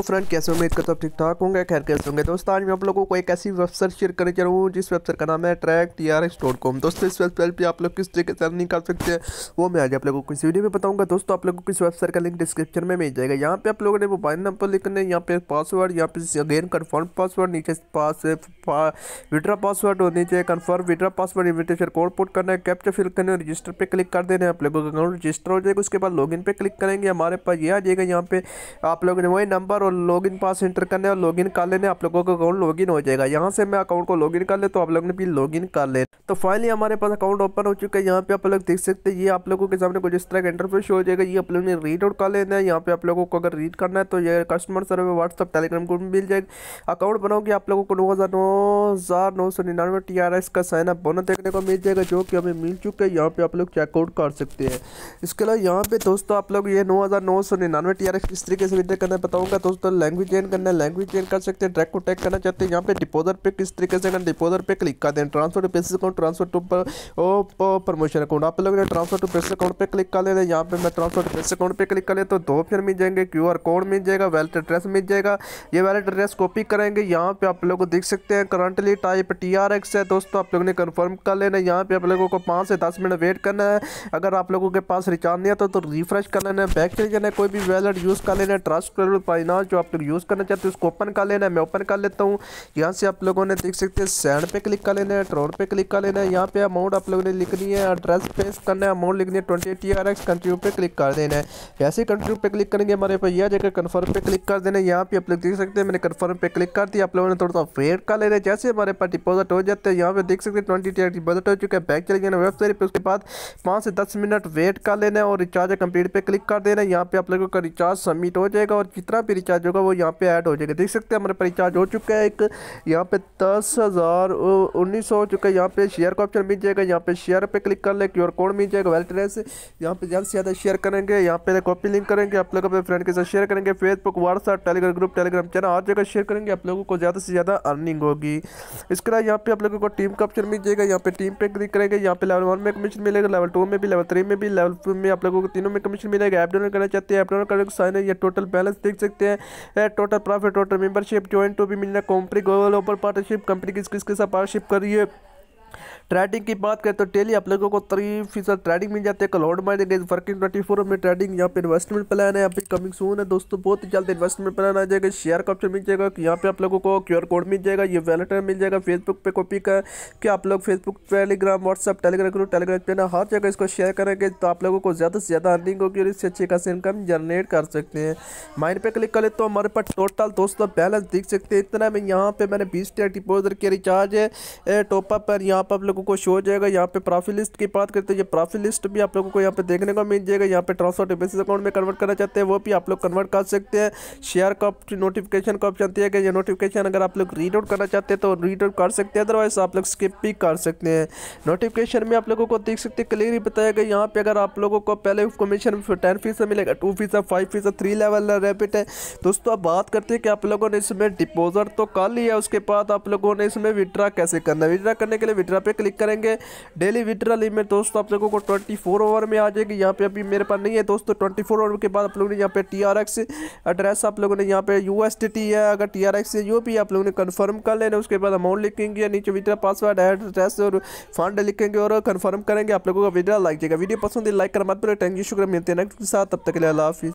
तो फ्रेंड कैसे उम्मीद करता हूँ ठीक ठाक होंगे खैर कैसे होंगे दोस्तों आज मैं आप लोगों को एक ऐसी वेबसाइट शेयर करने जा रहा हूँ जिस वेबसाइट का नाम है track T R X dot com दोस्तों इस वेबसाइट पे आप लोग किस तरीके से अर्निंग कर सकते हैं वो मैं आज आप लोगों को इस वीडियो में बताऊंगा दोस्तों तो आप लोगों को इस वेबसाइट का लिंक डिस्क्रिप्शन में मिल जाएगा यहाँ पे आप लोगों ने मोबाइल नंबर लिखने यहाँ पे पासवर्ड यहाँ पे अगेन कन्फर्म पासवर्ड नीचे पास विड्रा पासवर्ड होनी चाहिए confirm withdraw password invitation code put करना है कैप्चर फिल करना है रजिस्टर पर क्लिक कर देना है आप लोगों का अकाउंट रजिस्टर हो जाएगा उसके बाद लॉगिन पे क्लिक करेंगे हमारे पास ये आ जाएगा यहाँ पे आप लोगों ने वही नंबर और लॉगिन पास एंटर करना है और लॉगिन कर लेना है आप लोगों का अकाउंट लॉगिन हो जाएगा यहाँ से मैं अकाउंट को लॉगिन कर ले तो आप लोगों ने भी लॉगिन कर ले तो फाइनली हमारे पास अकाउंट ओपन हो चुका है यहाँ पे आप लोग देख सकते हैं ये आप लोगों के सामने कुछ इस तरह का इंटरफेस हो जाएगा ये आप लोगों ने रीड आउट कर लेना है यहाँ पे आप लोगों को अगर रीड करना है तो ये customer survey WhatsApp Telegram group मिल जाएगा अकाउंट बनाओगे आप लोगों को नौ हज़ार नौ सौ निन्यानवे टी आर एस का साइनअप बोनस देखने को मिल जाएगा जो कि हमें मिल चुका है यहाँ पे आप लोग चेकआउट कर सकते हैं इसके अलावा यहाँ पे दोस्तों आप लोग ये नौ हज़ार नौ सौ निन्यानवे टी आर एस किस तरीके से विद्य करना है बताऊँगा दोस्तों लैंग्वेज चेंज करना है लैंग्वेज चेंज कर सकते हैं ट्रैक को टैक करना चाहते हैं यहाँ पे डिपोजर पे किस तरीके से करना डिपोजर पे क्लिक कर दें ट्रांसफर टू पेसिस account transfer to promotion account आप लोग ने ट्रांसफर टू पेस अकाउंट पर क्लिक कर लेना यहाँ पे मैं ट्रांसफर टू पेस अकाउंट पे क्लिक कर ले तो दो फिर मिल जाएंगे क्यू कोड मिल जाएगा वैलेट एड्रेस मिल जाएगा ये वैलेट एड्रेस कॉपी करेंगे यहाँ पे आप लोग को देख सकते हैं हैं currently type T R X है दोस्तों आप लोगों ने कंफर्म कर लेना यहाँ पे आप लोगों को पाँच से दस मिनट वेट करना है अगर आप लोगों के पास रिचार्ज नहीं आता तो रिफ्रेश कर लेना है बैक चले जाना कोई भी वैलेट यूज़ कर लेना है ट्रस्ट फाइनास जो आप लोग यूज़ करना चाहते हैं उसको ओपन कर लेना है मैं ओपन कर लेता हूँ यहाँ से आप लोगों ने देख सकते हैं सैंड पे क्लिक कर लेना है ट्रोन पे क्लिक कर लेना है यहाँ पे अमाउंट आप लोगों ने लिखनी है एड्रेस पेस करना है अमाउंट लिखनी है twenty T R X country पे क्लिक कर देना है ऐसे कंट्री पे क्लिक करेंगे हमारे पर यह जगह कन्फर्म पे क्लिक कर देना है यहाँ पे आप लोग देख सकते हैं मैंने कन्फर्म पे क्लिक कर दिया आप लोगों ने थोड़ा सा वेट कर लेना रहे हैं जैसे हमारे पास डिपोजिट हो जाते हैं यहाँ पे देख सकते हैं ट्वेंटी टी डिपॉजिट हो चुका है बैंक चले जाना वेबसाइट पर उसके बाद पाँच से दस मिनट वेट कर लेना है और रिचार्ज कंप्लीट पर क्लिक कर देना है यहाँ पे आप लोगों का रिचार्ज सबमिट हो जाएगा और जितना भी रिचार्ज होगा वो यहाँ पे ऐड हो जाएगा देख सकते हैं हमारे पास रिचार्ज हो चुका है एक यहाँ पे दस हज़ार उन्नीस सौ हो चुका है यहाँ पे शेयर का ऑप्शन मिल जाएगा यहाँ पे शेयर पे क्लिक कर ले क्यू आर कोड मिल जाएगा वेल्ट एड्रेस यहाँ पे ज़्यादा से ज़्यादा शेयर करेंगे यहाँ पे कॉपी लिंक करेंगे आप लोग अपने फ्रेंड के साथ शेयर करेंगे Facebook WhatsApp Telegram group Telegram channel हर जगह शेयर करेंगे आप लोगों को ज़्यादा से ज़्यादा अर्निंग होगी होगी इसके अलावा यहाँ पे आप लोगों को टीम का ऑप्शन मिल जाएगा यहाँ पे टीम पे क्लिक करेंगे यहाँ पे लेवल वन में कमीशन मिलेगा लेवल टू में भी लेवल थ्री में भी लेवल फोर में आप लोगों को तीनों में कमीशन मिलेगा एप डाउनलोड करना चाहते हैं एप डाउनलोड करने को साइन है या टोटल बैलेंस देख सकते हैं total profit total membership join to भी मिलना company global open partnership company किस किस के साथ पार्टनरशिप कर रही है ट्रेडिंग की बात करें तो डेली आप लोगों को थ्री फीसद ट्रेडिंग मिल जाती है cloud mining is working twenty four में ट्रेडिंग यहाँ पे इन्वेस्टमेंट प्लान है अभी कमिंग सून है दोस्तों बहुत ही जल्द इन्वेस्टमेंट प्लान आ जाएगा शेयर का ऑप्शन मिल जाएगा यहाँ पे आप लोगों को क्यू कोड मिल जाएगा ये वैलेट मिल जाएगा फेसबुक पे कॉपी का कि आप लोग Facebook Telegram WhatsApp Telegram group Telegram ना हर जगह इसको शेयर करेंगे तो आप लोगों को ज़्यादा से ज़्यादा अर्निंग होगी और इससे अच्छी खासी इनकम जनरेट कर सकते हैं माइंड पर क्लिक करें तो हमारे पास टोटल दोस्तों बैलेंस देख सकते हैं इतना में यहाँ पे मैंने बीस टैक डिपोजिट के रिचार्ज है टॉपअप पर यहाँ पर आप लोग लोगों को शो हो जाएगा यहाँ पे प्रॉफिट लिस्ट की बात करते हैं ये प्रॉफिट लिस्ट भी आप लोगों को यहाँ पे देखने को मिल जाएगा यहाँ पे ट्रांसफर डिपेसिस अकाउंट में कन्वर्ट करना चाहते हैं वो भी आप लोग कन्वर्ट कर सकते हैं शेयर का नोटिफिकेशन का ऑप्शन दिया गया ये नोटिफिकेशन अगर आप लोग रीड आउट करना चाहते हैं तो रीड आउट कर सकते हैं अदरवाइज आप लोग स्किप भी कर सकते हैं नोटिफिकेशन में आप लोगों को देख सकते हैं क्लियरली बताया गया यहाँ पे अगर आप लोगों को पहले कमीशन टेन फीसद मिलेगा टू फीसद फाइव फीसद थ्री लेवल रेपिट है दोस्तों अब बात करते हैं कि आप लोगों ने इसमें डिपोजिट तो कर लिया उसके बाद आप लोगों ने इसमें विड्रा कैसे करना है विड्रा करने के लिए विड्रा पे क्लिक क्लिक करेंगे डेली विड्रा लिमिट दोस्तों आप लोगों को ट्वेंटी ओवर में आ जाएगी यहाँ पे अभी मेरे पास नहीं है दोस्तों ट्वेंटी ओवर के बाद आप लोगों ने यहाँ पे टी एड्रेस आप लोगों ने यहाँ पे यू है अगर T R X U P आप लोगों ने कन्फर्म कर लेना उसके बाद अमाउंट लिखेंगे नीचे विड्रा पासवर्ड एड्रेस और फंड लिखेंगे और कन्फर्म करेंगे आप लोगों का विड्रा लाइक जाएगा वीडियो पसंद लाइक करना मत पड़े थैंक यू शुक्रिया मिलते हैं नेक्स्ट के साथ तब तक के लिए अल्लाह हाफिज़